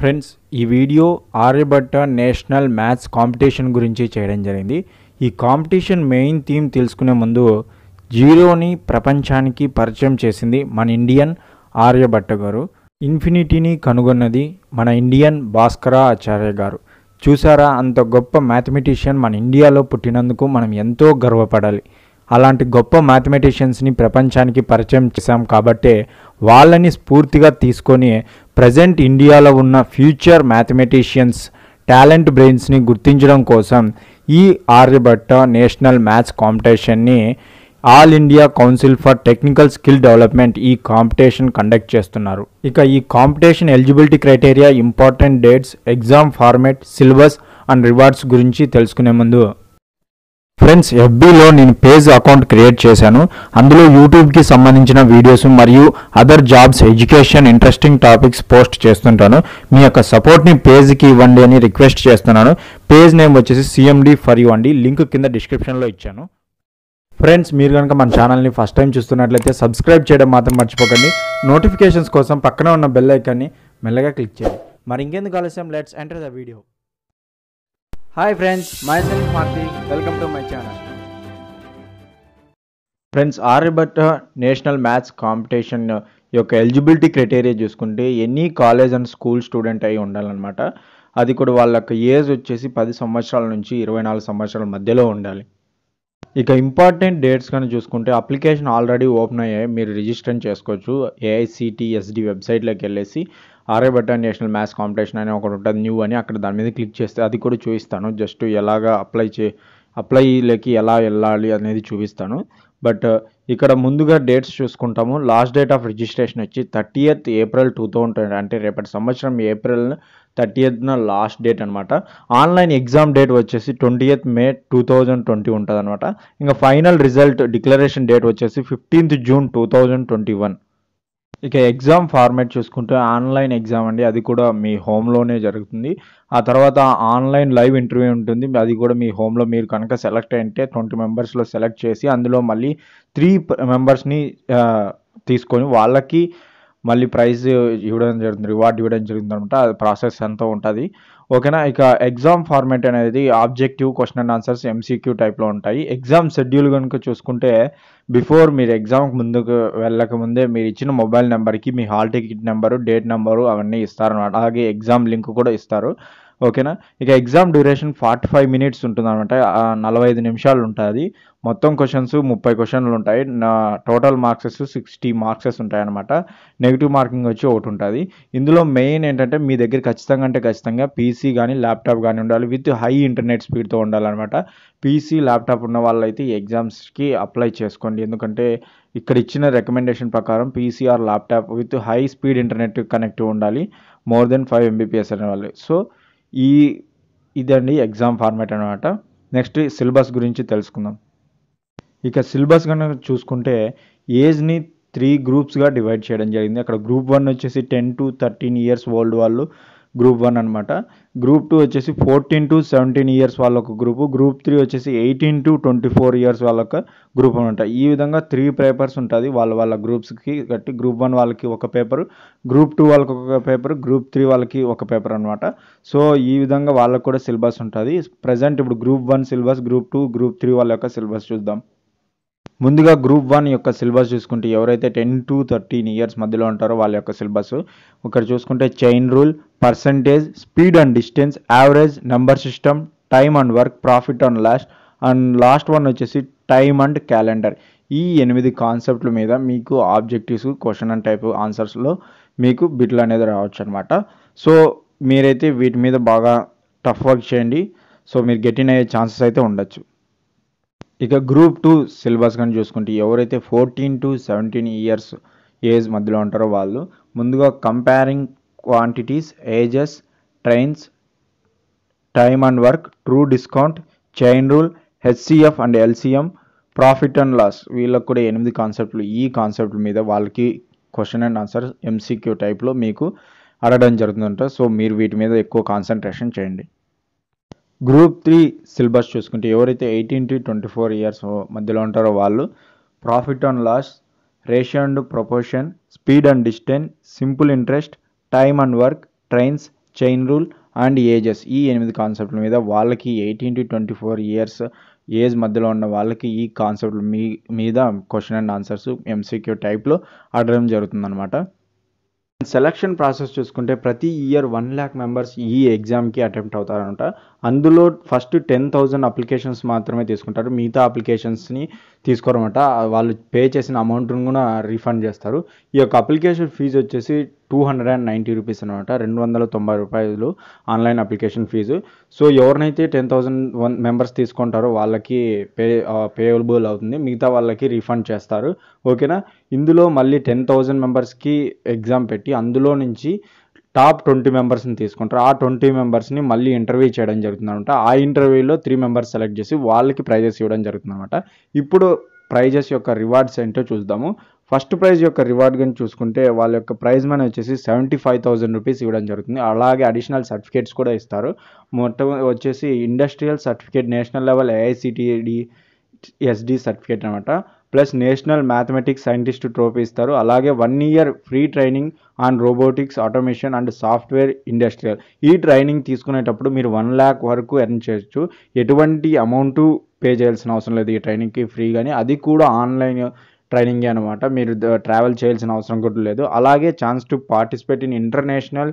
friends ఈ video Aryabhatta national maths competition గురించి చేయడం జరిగింది ఈ కాంపిటీషన్ మెయిన్ థీమ్ తెలుసుకునే ముందు జీరోని ప్రపంచానికి పరిచయం చేసింది మన ఇండియన్ ఆర్యభట్ట గారు ఇన్ఫినిటీని కనుగొన్నది మన ఇండియన్ భాస్కర ఆచార్య గారు చూసారా అంత గొప్ప మ్యాథమెటిషియన్ మన ఇండియాలో పుట్టినందుకు మనం ఎంతో గర్వపడాలి అలాంటి గొప్ప మ్యాథమెటిషియన్స్ని ప్రపంచానికి పరిచయం చేశాం కాబట్టే వాళ్ళని స్ఫూర్తిగా తీసుకొని ప్రజెంట్ ఇండియాలో ఉన్న ఫ్యూచర్ మ్యాథమెటిషియన్స్ టాలెంట్ బ్రెయిన్స్ని గుర్తించడం కోసం ఈ ఆర్యభట్ట నేషనల్ మ్యాథ్స్ కాంపిటీషన్ని all India council for technical skill development ఈ కాంపిటీషన్ కండక్ట్ చేస్తున్నారు ఇక ఈ competition eligibility criteria important dates exam format syllabus and rewards గురించి తెలుసుకునే ముందు ఫ్రెండ్స్ ఎఫ్బీలో నేను పేజ్ అకౌంట్ క్రియేట్ చేశాను అందులో యూట్యూబ్కి సంబంధించిన వీడియోస్ మరియు other jobs education interesting topics post చేస్తుంటాను మీ యొక్క సపోర్ట్ని పేజ్కి ఇవ్వండి అని రిక్వెస్ట్ చేస్తున్నాను పేజ్ నేమ్ వచ్చేసి సిఎండి ఫర్ యూ అండి లింక్ కింద డిస్క్రిప్షన్లో ఇచ్చాను ఫ్రెండ్స్ మీరు కనుక మన ఛానల్ని ఫస్ట్ టైం చూస్తున్నట్లయితే సబ్స్క్రైబ్ చేయడం మాత్రం మర్చిపోకండి నోటిఫికేషన్స్ కోసం పక్కన ఉన్న బెల్ ఐకాన్ని మెల్లగా క్లిక్ చేయండి మరి ఇంకెందుకు ఆలస్యం let's enter the video hi friends myself Marthi welcome to my channel friends Aryabhatta national maths competition యొక్క ఎలిజిబిలిటీ క్రైటీరియా చూసుకుంటే any college and school student అయి ఉండాలన్నమాట అది కూడా వాళ్ళ ఏజ్ వచ్చేసి పది సంవత్సరాల నుంచి ఇరవై నాలుగు సంవత్సరాల మధ్యలో ఉండాలి ఇక ఇంపార్టెంట్ డేట్స్ కానీ చూసుకుంటే అప్లికేషన్ ఆల్రెడీ ఓపెన్ అయ్యాయి మీరు రిజిస్టర్ చేసుకోవచ్చు ఏఐసిటిఎస్డి వెబ్సైట్లోకి వెళ్ళేసి ఆర్యభట్ట నేషనల్ మ్యాథ్స్ కాంపిటీషన్ అని ఒకటి ఉంటుంది న్యూ అని అక్కడ దాని మీద క్లిక్ చేస్తే అది కూడా చూపిస్తాను జస్ట్ ఎలాగా అప్లై చే అప్లైలోకి ఎలా వెళ్ళాలి అనేది చూపిస్తాను బట్ ఇక్కడ ముందుగా డేట్స్ చూసుకుంటాము లాస్ట్ డేట్ ఆఫ్ రిజిస్ట్రేషన్ వచ్చి థర్టీయత్ ఏప్రిల్ టూ థౌజండ్ అంటే రేపటి సంవత్సరం ఏప్రిల్ థర్టీయత్న లాస్ట్ డేట్ అనమాట ఆన్లైన్ ఎగ్జామ్ డేట్ వచ్చేసి twentieth May two thousand twenty ఉంటుంది అనమాట ఇంకా ఫైనల్ రిజల్ట్ డిక్లరేషన్ డేట్ వచ్చేసి fifteenth June two thousand twenty one ఇక ఎగ్జామ్ ఫార్మేట్ చూసుకుంటే ఆన్లైన్ ఎగ్జామ్ అండి అది కూడా మీ హోమ్లోనే జరుగుతుంది ఆ తర్వాత ఆన్లైన్ లైవ్ ఇంటర్వ్యూ ఉంటుంది అది కూడా మీ హోమ్లో మీరు కనుక సెలెక్ట్ అయితే ట్వంటీ మెంబర్స్లో సెలెక్ట్ చేసి అందులో మళ్ళీ త్రీ మెంబర్స్ని తీసుకొని వాళ్ళకి మళ్ళీ ప్రైజ్ ఇవ్వడం జరుగుతుంది రివార్డ్ ఇవ్వడం జరుగుతుంది అనమాట ప్రాసెస్ ఎంతో ఉంటుంది ఓకేనా ఇక ఎగ్జామ్ ఫార్మేట్ అనేది objective question and answers MCQ టైప్లో ఉంటాయి ఎగ్జామ్ షెడ్యూల్ కనుక చూసుకుంటే బిఫోర్ మీరు ఎగ్జామ్కి ముందుకు వెళ్ళక ముందే మీరు ఇచ్చిన మొబైల్ నెంబర్కి మీ hall ticket number date number అవన్నీ ఇస్తారన్నమాట అలాగే ఎగ్జామ్ లింక్ కూడా ఇస్తారు ఓకేనా ఇక exam duration forty five minutes ఉంటుంది అనమాట నలభై ఐదు నిమిషాలు ఉంటుంది మొత్తం క్వశ్చన్స్ ముప్పై క్వశ్చన్లు ఉంటాయి నా టోటల్ మార్క్సెస్ సిక్స్టీ మార్క్సెస్ ఉంటాయన్నమాట నెగిటివ్ మార్కింగ్ వచ్చి ఒకటి ఉంటుంది ఇందులో మెయిన్ ఏంటంటే మీ దగ్గర ఖచ్చితంగా అంటే ఖచ్చితంగా పీసీ కానీ ల్యాప్టాప్ కానీ ఉండాలి విత్ హై ఇంటర్నెట్ స్పీడ్తో ఉండాలన్నమాట పీసీ ల్యాప్టాప్ ఉన్న వాళ్ళైతే ఎగ్జామ్స్కి అప్లై చేసుకోండి ఎందుకంటే ఇక్కడ ఇచ్చిన రికమెండేషన్ ప్రకారం PC or laptop with high speed internet connect ఉండాలి మోర్ దెన్ ఫైవ్ ఎంబీపీఎస్ అనే వాళ్ళు సో ఈ ఇదండి ఎగ్జామ్ ఫార్మాట్ అనమాట నెక్స్ట్ సిలబస్ గురించి తెలుసుకుందాం ఇక సిలబస్ కనుక చూసుకుంటే ఏజ్ని త్రీ గ్రూప్స్గా డివైడ్ చేయడం జరిగింది అక్కడ గ్రూప్ వన్ వచ్చేసి ten to thirteen years old వాళ్ళు గ్రూప్ వన్ అనమాట గ్రూప్ టూ వచ్చేసి ఫోర్టీన్ టు సెవెంటీన్ ఇయర్స్ ఒక గ్రూపు గ్రూప్ త్రీ వచ్చేసి eighteen to twenty four years వాళ్ళొక గ్రూప్ అనమాట ఈ విధంగా త్రీ పేపర్స్ ఉంటుంది వాళ్ళ వాళ్ళ గ్రూప్స్కి కట్టి గ్రూప్ వన్ వాళ్ళకి ఒక పేపర్ గ్రూప్ టూ వాళ్ళకి ఒక పేపర్ గ్రూప్ త్రీ వాళ్ళకి ఒక పేపర్ అనమాట సో ఈ విధంగా వాళ్ళకు కూడా సిలబస్ ఉంటుంది ప్రజెంట్ ఇప్పుడు group one syllabus group two group three వాళ్ళ యొక్క సిలబస్ చూద్దాం ముందుగా గ్రూప్ వన్ యొక్క సిలబస్ చూసుకుంటే ఎవరైతే టెన్ టు థర్టీన్ ఇయర్స్ మధ్యలో ఉంటారో వాళ్ళ యొక్క సిలబస్ ఒకరు చూసుకుంటే chain rule percentage speed and distance average number system time and work profit and last and last one వచ్చేసి టైమ్ అండ్ క్యాలెండర్ ఈ ఎనిమిది కాన్సెప్ట్ల మీద మీకు ఆబ్జెక్టివ్స్ క్వశ్చన్ అండ్ టైప్ ఆన్సర్స్లో మీకు బిట్లు అనేది రావచ్చు అనమాట సో మీరైతే వీటి మీద బాగా టఫ్ వర్క్ చేయండి సో మీరు గెట్ ఇన్ అయ్యే ఛాన్సెస్ అయితే ఉండొచ్చు ఇక గ్రూప్ టూ సిలబస్ కానీ చూసుకుంటే ఎవరైతే fourteen to seventeen years age మధ్యలో ఉంటారో వాళ్ళు ముందుగా comparing quantities ages trains time and work true discount chain rule HCF and LCM profit and loss వీళ్ళకు కూడా ఎనిమిది కాన్సెప్ట్లు ఈ కాన్సెప్ట్ల మీద వాళ్ళకి క్వశ్చన్ అండ్ ఆన్సర్ ఎంసీక్యూ టైప్లో మీకు అడగడం జరుగుతుందంట సో మీరు వీటి మీద ఎక్కువ కాన్సన్ట్రేషన్ చేయండి గ్రూప్ త్రీ సిలబస్ చూసుకుంటే ఎవరైతే eighteen to twenty four years మధ్యలో ఉంటారో వాళ్ళు profit and loss ratio and proportion speed and distance simple interest time and work trains chain rule and ages ఈ ఎనిమిది కాన్సెప్ట్ల మీద వాళ్ళకి eighteen to twenty four years age మధ్యలో ఉన్న వాళ్ళకి ఈ కాన్సెప్ట్ మీ మీద క్వశ్చన్ అండ్ ఆన్సర్స్ ఎంసీక్యూ టైప్లో అడగడం జరుగుతుందన్నమాట సెలక్షన్ ప్రాసెస్ చూసుకుంటే ప్రతి ఇయర్ వన్ ల్యాక్ మెంబర్స్ ఈ ఎగ్జామ్కి అటెంప్ట్ అవుతారనమాట అందులో ఫస్ట్ టెన్ థౌజండ్ అప్లికేషన్స్ మాత్రమే తీసుకుంటారు మిగతా అప్లికేషన్స్ని తీసుకోరమాట వాళ్ళు పే చేసిన అమౌంట్ను కూడా రీఫండ్ చేస్తారు ఈ యొక్క అప్లికేషన్ ఫీజు వచ్చేసి two hundred and ninety rupees అనమాట రెండు వందల తొంభై రూపాయలు ఆన్లైన్ అప్లికేషన్ ఫీజు సో ఎవరినైతే టెన్ థౌసండ్ వన్ మెంబర్స్ తీసుకుంటారో వాళ్ళకి పే పేయబుల్ అవుతుంది మిగతా వాళ్ళకి రీఫండ్ చేస్తారు ఓకేనా ఇందులో మళ్ళీ టెన్ థౌజండ్ మెంబర్స్కి ఎగ్జామ్ పెట్టి అందులో నుంచి టాప్ ట్వంటీ మెంబర్స్ని తీసుకుంటారు ఆ ట్వంటీ మెంబర్స్ని మళ్ళీ ఇంటర్వ్యూ చేయడం జరుగుతుందనమాట ఆ ఇంటర్వ్యూలో త్రీ మెంబర్స్ సెలెక్ట్ చేసి వాళ్ళకి ప్రైజెస్ ఇవ్వడం జరుగుతుందనమాట ఇప్పుడు ప్రైజెస్ యొక్క రివార్డ్స్ ఏంటో చూద్దాము ఫస్ట్ ప్రైజ్ యొక్క రివార్డ్ కానీ చూసుకుంటే వాళ్ళ యొక్క ప్రైజ్ మనీ వచ్చేసి సెవెంటీ ఫైవ్ థౌసండ్ రూపీస్ ఇవ్వడం జరుగుతుంది అలాగే అడిషనల్ సర్టిఫికేట్స్ కూడా ఇస్తారు మొత్తం వచ్చేసి industrial certificate national level AICTED SD e certificate అనమాట plus national mathematics scientist trophy ఇస్తారు అలాగే one year free training on robotics automation and software industrial ఈ ట్రైనింగ్ తీసుకునేటప్పుడు మీరు వన్ ల్యాక్ వరకు ఎర్న్ చేయొచ్చు ఎటువంటి అమౌంట్ పే చేయాల్సిన అవసరం లేదు ఈ ట్రైనింగ్కి ఫ్రీ కానీ అది కూడా ఆన్లైన్ ట్రైనింగ్ అనమాట మీరు ట్రావెల్ చేయాల్సిన అవసరం కూడా లేదు అలాగే chance to participate in international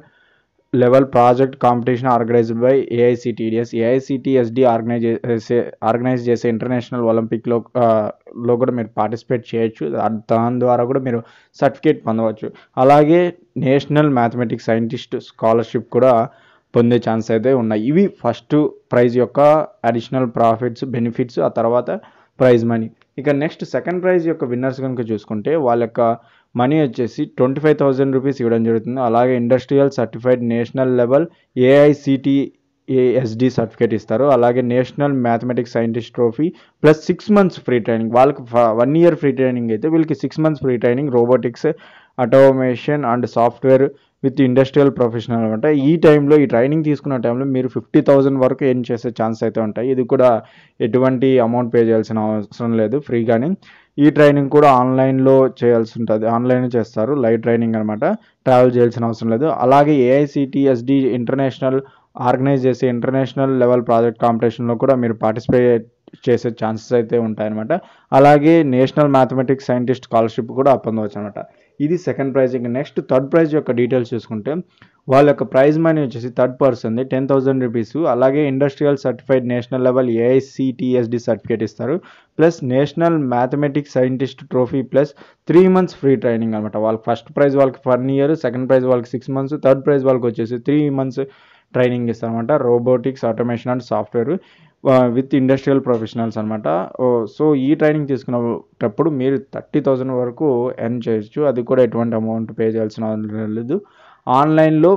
level project competition organized by AICTS AICTSD organise చేసే ఆర్గనైజ్ చేసే ఇంటర్నేషనల్ ఒలింపిక్లో లో కూడా మీరు పార్టిసిపేట్ చేయొచ్చు దాని ద్వారా కూడా మీరు సర్టిఫికేట్ పొందవచ్చు అలాగే నేషనల్ మ్యాథమెటిక్స్ సైంటిస్ట్ స్కాలర్షిప్ కూడా పొందే ఛాన్స్ అయితే ఉన్నాయి ఇవి ఫస్ట్ ప్రైజ్ యొక్క అడిషనల్ ప్రాఫిట్స్ బెనిఫిట్స్ ఆ తర్వాత ప్రైజ్ మనీ ఇక నెక్స్ట్ సెకండ్ ప్రైజ్ యొక్క విన్నర్స్ కనుక చూసుకుంటే వాళ్ళ యొక్క మనీ వచ్చేసి ట్వంటీ ఫైవ్ థౌజండ్ రూపీస్ ఇవ్వడం జరుగుతుంది అలాగే industrial certified national level AICTSD e certificate ఇస్తారు అలాగే national mathematics scientist trophy plus six months free training వాళ్ళకి వన్ ఇయర్ ఫ్రీ ట్రైనింగ్ అయితే వీళ్ళకి six months free training robotics automation and software with industrial professional అనమాట ఈ టైంలో ఈ training తీసుకున్న టైంలో మీరు ఫిఫ్టీ థౌజండ్ వరకు ఏం చేసే ఛాన్స్ అయితే ఉంటాయి ఇది కూడా ఎటువంటి అమౌంట్ పే చేయాల్సిన అవసరం లేదు ఫ్రీగానే ఈ ట్రైనింగ్ కూడా ఆన్లైన్లో చేయాల్సి ఉంటుంది ఆన్లైన్ చేస్తారు లైవ్ ట్రైనింగ్ అనమాట ట్రావెల్ చేయాల్సిన అవసరం లేదు అలాగే ఏఐసిటిఎస్డి ఇంటర్నేషనల్ ఆర్గనైజ్ చేసే ఇంటర్నేషనల్ లెవెల్ ప్రాజెక్ట్ కాంపిటీషన్లో కూడా మీరు పార్టిసిపేట్ చేసే ఛాన్సెస్ అయితే ఉంటాయన్నమాట అలాగే నేషనల్ మ్యాథమెటిక్స్ సైంటిస్ట్ స్కాలర్షిప్ కూడా పొందవచ్చు అనమాట ఇది సెకండ్ ప్రైజ్ ఇంకా నెక్స్ట్ థర్డ్ ప్రైజ్ యొక్క డీటెయిల్స్ చూసుకుంటే వాళ్ళ యొక్క ప్రైజ్ మనీ వచ్చేసి థర్డ్ ఉంది టెన్ థౌసండ్ రూపీస్ అలాగే industrial certified national level AICTSD certificate ఇస్తారు plus national mathematics scientist trophy plus three months free training అనమాట వాళ్ళకి ఫస్ట్ ప్రైజ్ వాళ్ళకి వన్ ఇయర్ సెకండ్ ప్రైజ్ వాళ్ళకి సిక్స్ మంత్స్ థర్డ్ ప్రైజ్ వాళ్ళకి వచ్చేసి త్రీ మంత్స్ ట్రైనింగ్ ఇస్తారనమాట robotics automation and software with industrial professionals అనమాట so ఈ training తీసుకున్నప్పుడు మీరు థర్టీ థౌజండ్ వరకు ఎర్న్ చేయొచ్చు అది కూడా ఎటువంటి అమౌంట్ పే చేయాల్సిన అవసరం లేదు ఆన్లైన్లో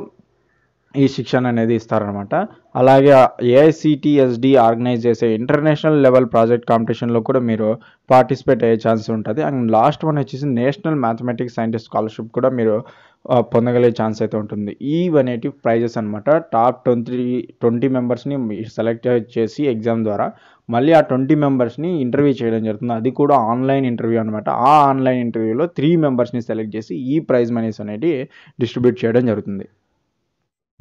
ఈ శిక్షణ అనేది ఇస్తారనమాట అలాగే ఏఐసిటిఎస్డి ఆర్గనైజ్ చేసే ఇంటర్నేషనల్ లెవెల్ ప్రాజెక్ట్ కాంపిటీషన్లో కూడా మీరు పార్టిసిపేట్ అయ్యే ఛాన్స్ ఉంటుంది అండ్ లాస్ట్ వన్ వచ్చేసి నేషనల్ మ్యాథమెటిక్స్ సైంటిస్ట్ స్కాలర్షిప్ కూడా మీరు పొందగలిగే ఛాన్స్ అయితే ఉంటుంది అనేటివి ప్రైజెస్ అనమాట టాప్ ట్వంటీ ట్వంటీ మెంబర్స్ని సెలెక్ట్ చేసి ఎగ్జామ్ ద్వారా మళ్ళీ ఆ ట్వంటీ మెంబర్స్ని ఇంటర్వ్యూ చేయడం జరుగుతుంది అది కూడా ఆన్లైన్ ఇంటర్వ్యూ అనమాట ఆ ఆన్లైన్ ఇంటర్వ్యూలో త్రీ మెంబర్స్ని సెలెక్ట్ చేసి ఈ ప్రైజ్ మనీస్ అనేటివి డిస్ట్రిబ్యూట్ చేయడం జరుగుతుంది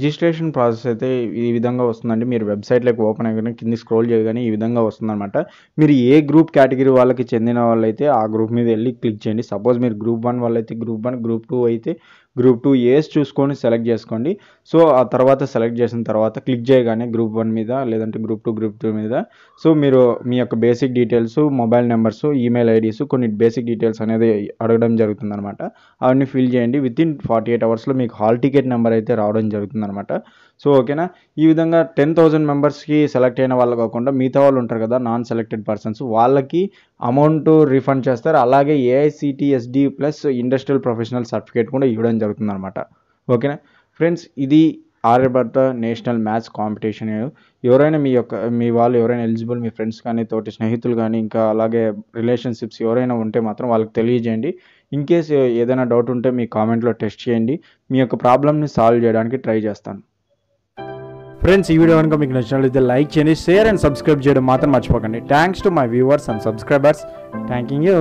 రిజిస్ట్రేషన్ ప్రాసెస్ అయితే ఈ విధంగా వస్తుందండి మీరు వెబ్సైట్లోకి ఓపెన్ అయ్యి కింద స్క్రోల్ చేయగానే ఈ విధంగా వస్తుందన్నమాట మీరు ఏ గ్రూప్ కేటగిరీ వాళ్ళకి చెందిన వాళ్ళైతే ఆ గ్రూప్ మీద వెళ్ళి క్లిక్ చేయండి సపోజ్ మీరు గ్రూప్ వన్ వాళ్ళైతే గ్రూప్ వన్ గ్రూప్ టూ అయితే గ్రూప్ టూ ఏస్ చూసుకొని సెలెక్ట్ చేసుకోండి సో ఆ తర్వాత సెలెక్ట్ చేసిన తర్వాత క్లిక్ చేయగానే గ్రూప్ వన్ మీద లేదంటే గ్రూప్ టూ గ్రూప్ టూ మీద సో మీరు మీ యొక్క basic details mobile numbers email IDs కొన్ని బేసిక్ డీటెయిల్స్ అనేది అడగడం జరుగుతుందనమాట అవన్నీ ఫిల్ చేయండి విత్ ఇన్ ఫార్టీ ఎయిట్ అవర్స్లో మీకు హాల్ టికెట్ నెంబర్ అయితే రావడం జరుగుతుందనమాట సో ఓకేనా ఈ విధంగా టెన్ థౌజండ్ మెంబర్స్కి సెలెక్ట్ అయిన వాళ్ళు కాకుండా మిగతా వాళ్ళు ఉంటారు కదా నాన్ సెలెక్టెడ్ పర్సన్స్ వాళ్ళకి అమౌంట్ రిఫండ్ చేస్తారు అలాగే AICTSD plus industrial professional certificate కూడా ఇవ్వడం అనమాట ఓకేనా ఫ్రెండ్స్ ఇది ఆర్యభట్ట నేషనల్ మ్యాథ్స్ కాంపిటీషన్ ఎవరైనా మీ యొక్క మీ వాళ్ళు ఎవరైనా ఎలిజిబుల్ మీ ఫ్రెండ్స్ కానీ తోటి స్నేహితులు కానీ ఇంకా అలాగే రిలేషన్షిప్స్ ఎవరైనా ఉంటే మాత్రం వాళ్ళకి తెలియజేయండి ఇన్ కేస్ ఏదైనా డౌట్ ఉంటే మీ కామెంట్లో టెస్ట్ చేయండి మీ యొక్క ప్రాబ్లమ్ని సాల్వ్ చేయడానికి ట్రై చేస్తాను ఫ్రెండ్స్ ఈ వీడియో కనుక మీకు నచ్చినట్లయితే లైక్ చేయండి షేర్ అండ్ సబ్స్క్రైబ్ చేయడం మాత్రం మర్చిపోకండి thanks to my viewers and subscribers thank you